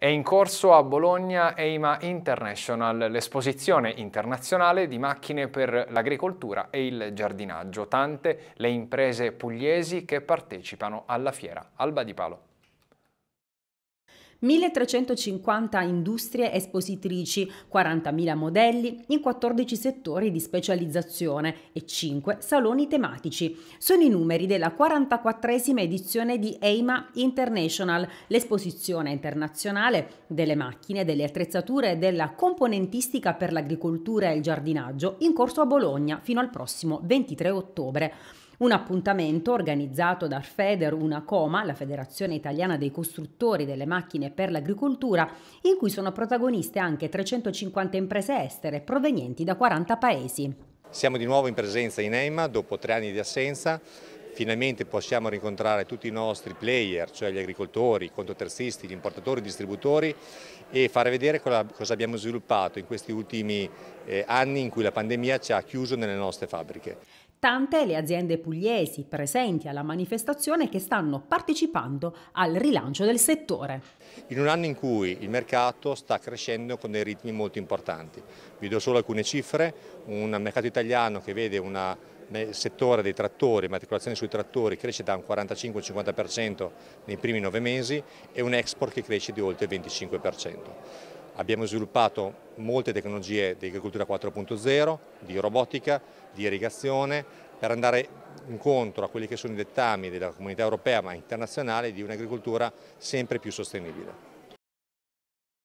È in corso a Bologna EIMA International, l'esposizione internazionale di macchine per l'agricoltura e il giardinaggio. Tante le imprese pugliesi che partecipano alla fiera. Alba di Palo. 1350 industrie espositrici, 40.000 modelli in 14 settori di specializzazione e 5 saloni tematici. Sono i numeri della 44esima edizione di EIMA International, l'esposizione internazionale delle macchine, delle attrezzature e della componentistica per l'agricoltura e il giardinaggio in corso a Bologna fino al prossimo 23 ottobre. Un appuntamento organizzato da Feder Unacoma, la Federazione Italiana dei Costruttori delle Macchine per l'Agricoltura, in cui sono protagoniste anche 350 imprese estere provenienti da 40 paesi. Siamo di nuovo in presenza in EMA dopo tre anni di assenza finalmente possiamo rincontrare tutti i nostri player, cioè gli agricoltori, i contoterzisti, gli importatori, i distributori e fare vedere cosa abbiamo sviluppato in questi ultimi eh, anni in cui la pandemia ci ha chiuso nelle nostre fabbriche. Tante le aziende pugliesi presenti alla manifestazione che stanno partecipando al rilancio del settore. In un anno in cui il mercato sta crescendo con dei ritmi molto importanti. Vi do solo alcune cifre, un mercato italiano che vede una nel settore dei trattori, matricolazione sui trattori, cresce da un 45-50% nei primi nove mesi e un export che cresce di oltre il 25%. Abbiamo sviluppato molte tecnologie di agricoltura 4.0, di robotica, di irrigazione, per andare incontro a quelli che sono i dettami della comunità europea ma internazionale di un'agricoltura sempre più sostenibile.